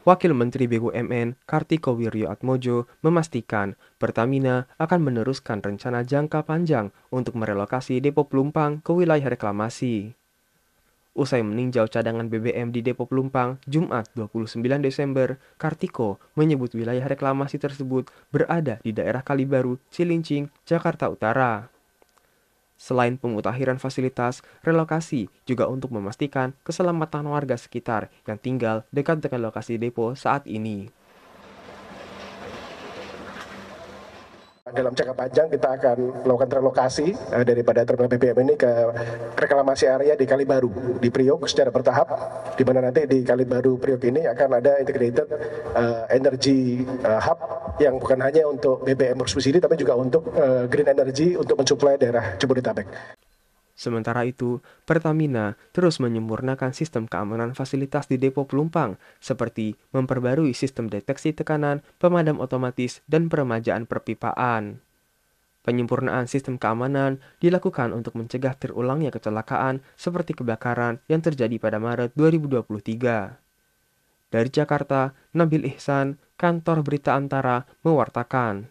Wakil Menteri BUMN Kartiko Atmojo memastikan Pertamina akan meneruskan rencana jangka panjang untuk merelokasi depo Pelumpang ke wilayah reklamasi. Usai meninjau cadangan BBM di depo Pelumpang Jumat 29 Desember, Kartiko menyebut wilayah reklamasi tersebut berada di daerah Kalibaru, Cilincing, Jakarta Utara. Selain pemutahiran fasilitas, relokasi juga untuk memastikan keselamatan warga sekitar yang tinggal dekat dengan lokasi depo saat ini. dalam jangka panjang kita akan melakukan relokasi eh, daripada terminal BBM ini ke reklamasi area di Kalibaru di Priok secara bertahap di mana nanti di Kalibaru Priok ini akan ada integrated eh, energy eh, hub yang bukan hanya untuk BBM bersubsidi tapi juga untuk uh, green energy untuk mensuplai daerah Jabodetabek. Sementara itu, Pertamina terus menyempurnakan sistem keamanan fasilitas di depo pelumpang, seperti memperbarui sistem deteksi tekanan, pemadam otomatis, dan peremajaan perpipaan. Penyempurnaan sistem keamanan dilakukan untuk mencegah terulangnya kecelakaan seperti kebakaran yang terjadi pada Maret 2023. Dari Jakarta, Nabil Ihsan, Kantor Berita Antara, mewartakan.